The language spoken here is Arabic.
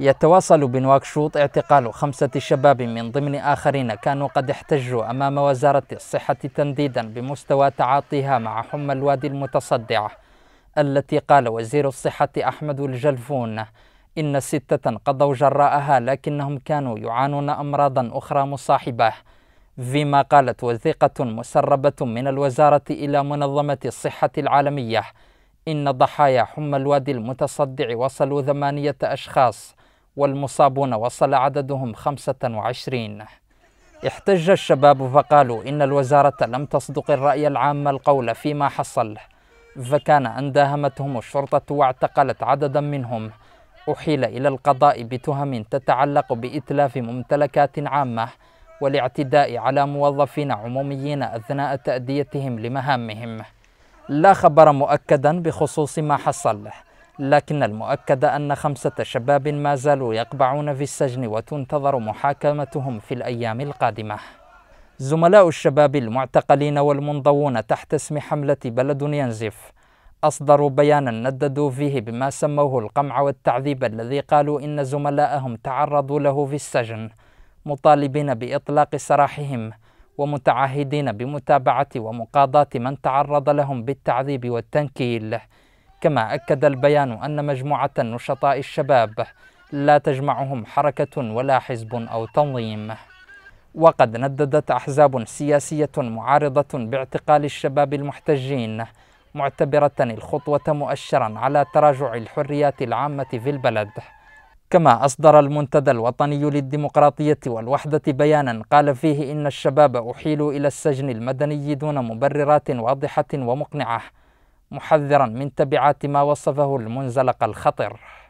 يتواصل بنواكشوط اعتقال خمسة شباب من ضمن آخرين كانوا قد احتجوا أمام وزارة الصحة تنديدا بمستوى تعاطيها مع حمى الوادي المتصدعة التي قال وزير الصحة أحمد الجلفون إن ستة قضوا جراءها لكنهم كانوا يعانون أمراضا أخرى مصاحبة فيما قالت وثيقة مسربة من الوزارة إلى منظمة الصحة العالمية إن ضحايا حمى الوادي المتصدع وصلوا ثمانية أشخاص والمصابون وصل عددهم 25 احتج الشباب فقالوا إن الوزارة لم تصدق الرأي العام القول فيما حصل فكان أن داهمتهم الشرطة واعتقلت عددا منهم أحيل إلى القضاء بتهم تتعلق بإتلاف ممتلكات عامة والاعتداء على موظفين عموميين أثناء تأديتهم لمهامهم لا خبر مؤكدا بخصوص ما حصل لكن المؤكد أن خمسة شباب ما زالوا يقبعون في السجن وتنتظر محاكمتهم في الأيام القادمة زملاء الشباب المعتقلين والمنضوون تحت اسم حملة بلد ينزف أصدروا بيانا نددوا فيه بما سموه القمع والتعذيب الذي قالوا إن زملائهم تعرضوا له في السجن مطالبين بإطلاق سراحهم ومتعهدين بمتابعة ومقاضاة من تعرض لهم بالتعذيب والتنكيل كما أكد البيان أن مجموعة نشطاء الشباب لا تجمعهم حركة ولا حزب أو تنظيم وقد نددت أحزاب سياسية معارضة باعتقال الشباب المحتجين معتبرة الخطوة مؤشرا على تراجع الحريات العامة في البلد كما أصدر المنتدى الوطني للديمقراطية والوحدة بيانا قال فيه إن الشباب أحيلوا إلى السجن المدني دون مبررات واضحة ومقنعة محذرا من تبعات ما وصفه المنزلق الخطر